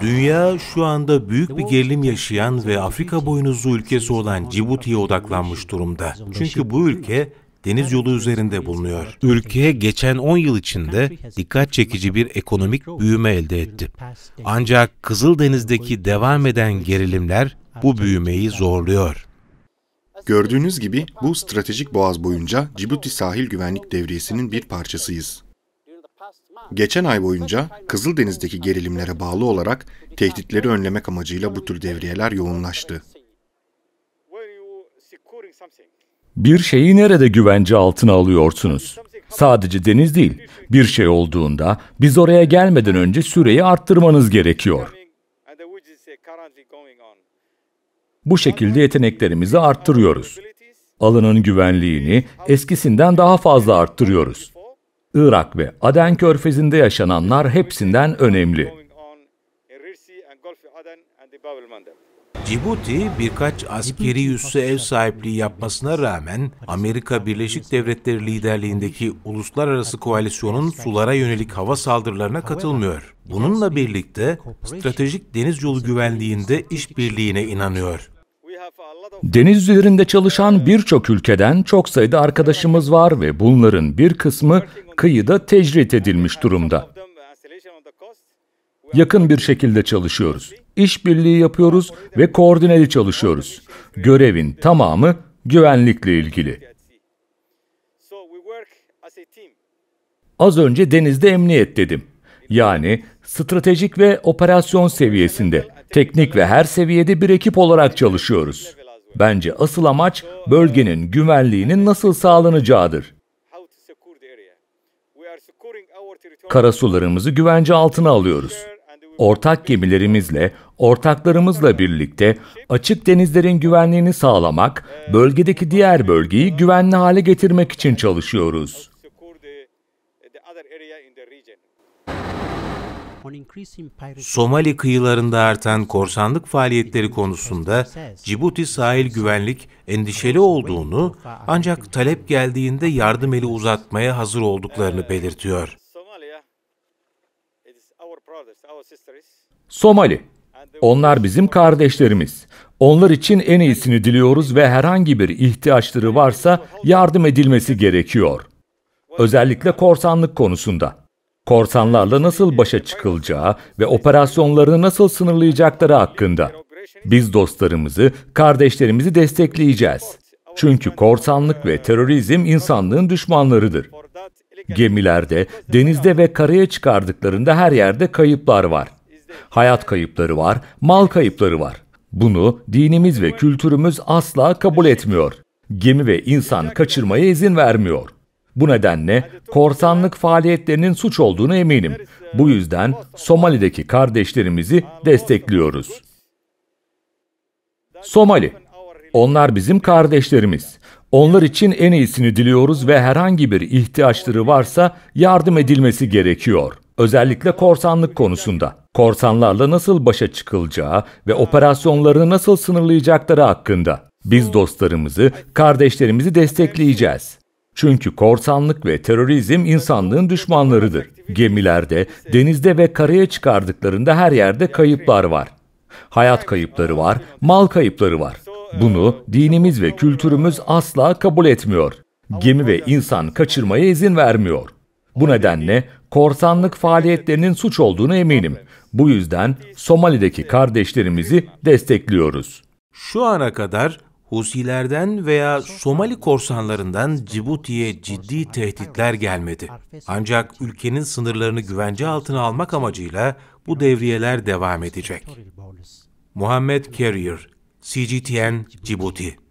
Dünya şu anda büyük bir gerilim yaşayan ve Afrika boynuzlu ülkesi olan Cibuti'ye odaklanmış durumda. Çünkü bu ülke deniz yolu üzerinde bulunuyor. Ülke geçen 10 yıl içinde dikkat çekici bir ekonomik büyüme elde etti. Ancak Kızıldeniz'deki devam eden gerilimler bu büyümeyi zorluyor. Gördüğünüz gibi bu stratejik boğaz boyunca Cibuti Sahil Güvenlik Devriyesi'nin bir parçasıyız. Geçen ay boyunca Kızıldeniz'deki gerilimlere bağlı olarak tehditleri önlemek amacıyla bu tür devriyeler yoğunlaştı. Bir şeyi nerede güvence altına alıyorsunuz? Sadece deniz değil, bir şey olduğunda biz oraya gelmeden önce süreyi arttırmanız gerekiyor. Bu şekilde yeteneklerimizi arttırıyoruz. Alanın güvenliğini eskisinden daha fazla arttırıyoruz. Irak ve Aden körfezinde yaşananlar hepsinden önemli. Djibouti birkaç askeri üssü ev sahipliği yapmasına rağmen Amerika Birleşik Devletleri liderliğindeki uluslararası koalisyonun sulara yönelik hava saldırılarına katılmıyor. Bununla birlikte stratejik deniz yolu güvenliğinde işbirliğine inanıyor. Deniz üzerinde çalışan birçok ülkeden çok sayıda arkadaşımız var ve bunların bir kısmı kıyıda tecrit edilmiş durumda. Yakın bir şekilde çalışıyoruz. İşbirliği yapıyoruz ve koordineli çalışıyoruz. Görevin tamamı güvenlikle ilgili. Az önce denizde emniyet dedim. Yani stratejik ve operasyon seviyesinde teknik ve her seviyede bir ekip olarak çalışıyoruz. Bence asıl amaç bölgenin güvenliğinin nasıl sağlanacağıdır. Karasularımızı güvence altına alıyoruz. Ortak gemilerimizle, ortaklarımızla birlikte açık denizlerin güvenliğini sağlamak, bölgedeki diğer bölgeyi güvenli hale getirmek için çalışıyoruz. Somali kıyılarında artan korsanlık faaliyetleri konusunda Cibuti sahil güvenlik endişeli olduğunu ancak talep geldiğinde yardım eli uzatmaya hazır olduklarını belirtiyor. Somali, onlar bizim kardeşlerimiz. Onlar için en iyisini diliyoruz ve herhangi bir ihtiyaçları varsa yardım edilmesi gerekiyor. Özellikle korsanlık konusunda korsanlarla nasıl başa çıkılacağı ve operasyonlarını nasıl sınırlayacakları hakkında. Biz dostlarımızı, kardeşlerimizi destekleyeceğiz. Çünkü korsanlık ve terörizm insanlığın düşmanlarıdır. Gemilerde, denizde ve karaya çıkardıklarında her yerde kayıplar var. Hayat kayıpları var, mal kayıpları var. Bunu dinimiz ve kültürümüz asla kabul etmiyor. Gemi ve insan kaçırmaya izin vermiyor. Bu nedenle korsanlık faaliyetlerinin suç olduğunu eminim. Bu yüzden Somali'deki kardeşlerimizi destekliyoruz. Somali. Onlar bizim kardeşlerimiz. Onlar için en iyisini diliyoruz ve herhangi bir ihtiyaçları varsa yardım edilmesi gerekiyor. Özellikle korsanlık konusunda. Korsanlarla nasıl başa çıkılacağı ve operasyonlarını nasıl sınırlayacakları hakkında. Biz dostlarımızı, kardeşlerimizi destekleyeceğiz. Çünkü korsanlık ve terörizm insanlığın düşmanlarıdır. Gemilerde, denizde ve karaya çıkardıklarında her yerde kayıplar var. Hayat kayıpları var, mal kayıpları var. Bunu dinimiz ve kültürümüz asla kabul etmiyor. Gemi ve insan kaçırmaya izin vermiyor. Bu nedenle korsanlık faaliyetlerinin suç olduğunu eminim. Bu yüzden Somali'deki kardeşlerimizi destekliyoruz. Şu ana kadar Husilerden veya Somali korsanlarından Cibuti'ye ciddi tehditler gelmedi. Ancak ülkenin sınırlarını güvence altına almak amacıyla bu devriyeler devam edecek. Muhammed Carrier, CGTN, Cibuti